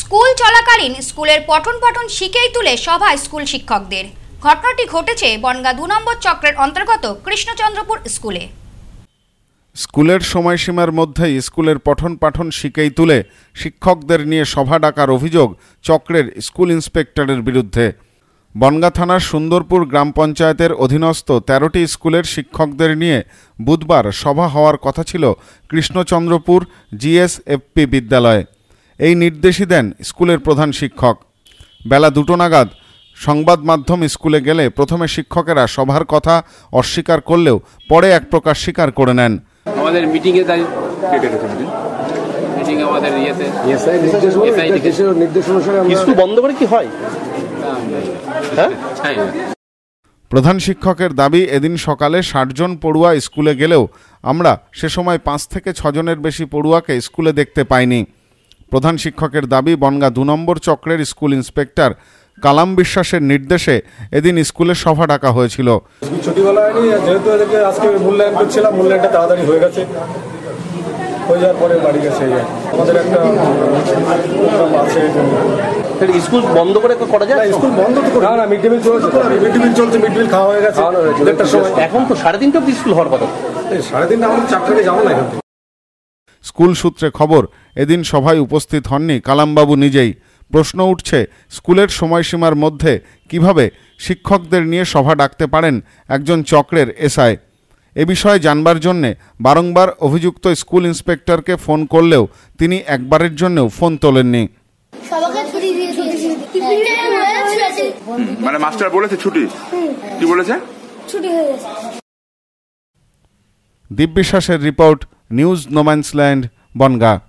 School চলাকালীন স্কুলের পঠন পঠন শিখেই তুলে সভা স্কুল শিক্ষকদের ঘটনাটি ঘটেছে বনগা দু নম্বর চক্রের অন্তর্গত কৃষ্ণচন্দ্রপুর স্কুলে স্কুলের সময়সীমার মধ্যেই স্কুলের পঠন পাঠন শিখেই তুলে শিক্ষকদের নিয়ে সভা ডাকার অভিযোগ চক্রের স্কুল ইন্সপেক্টরের বিরুদ্ধে বনগা থানার সুন্দরপুর গ্রাম পঞ্চায়েতের অধীনস্থ তেরোটি স্কুলের শিক্ষকদের নিয়ে বুধবার সভা হওয়ার কথা ছিল কৃষ্ণচন্দ্রপুর জিএসএফপি বিদ্যালয়ে এই নির্দেশই দেন স্কুলের প্রধান শিক্ষক বেলা দুটো নাগাদ সংবাদ মাধ্যম স্কুলে গেলে প্রথমে শিক্ষকেরা সভার কথা অস্বীকার করলেও পরে এক প্রকার স্বীকার করে নেন আমাদের মিটিং হ্যাঁ? প্রধান শিক্ষকের দাবি এদিন সকালে ষাটজন পড়ুয়া স্কুলে গেলেও আমরা সে সময় পাঁচ থেকে ছজনের বেশি পড়ুয়াকে স্কুলে দেখতে পাইনি প্রধান শিক্ষকের দাবি বনগা দু নম্বর চক্রের স্কুল ইন্সপেক্টর কালাম বিশ্বাসের নির্দেশে এদিন স্কুলে সভা ডাকা হয়েছিল আজকে মূল্যায়ন করছিলাম তাড়াতাড়ি হয়ে গেছে হয়ে যাওয়ার পরে বাড়ি গেছে একটা স্কুল বন্ধ করে বন্ধ না না mid day meal mid day meal চলছে মিড খাওয়া হয়ে গেছে এখন তো সাড়ে তিনটা স্কুল হওয়ার সাড়ে তিনটা স্কুল সূত্রে খবর এদিন সভায় উপস্থিত হননি কালামবাবু নিজেই প্রশ্ন উঠছে স্কুলের সময়সীমার মধ্যে কিভাবে শিক্ষকদের নিয়ে সভা ডাকতে পারেন একজন চক্রের এসআই এ বিষয়ে জানবার জন্যে বারংবার অভিযুক্ত স্কুল ইন্সপেক্টরকে ফোন করলেও তিনি একবারের জন্য ফোন তোলেননি মানে মাস্টার বলেছে ছুটি কি বলেছে দিব্যশ্বাসের report News No Man's Land, Bonga.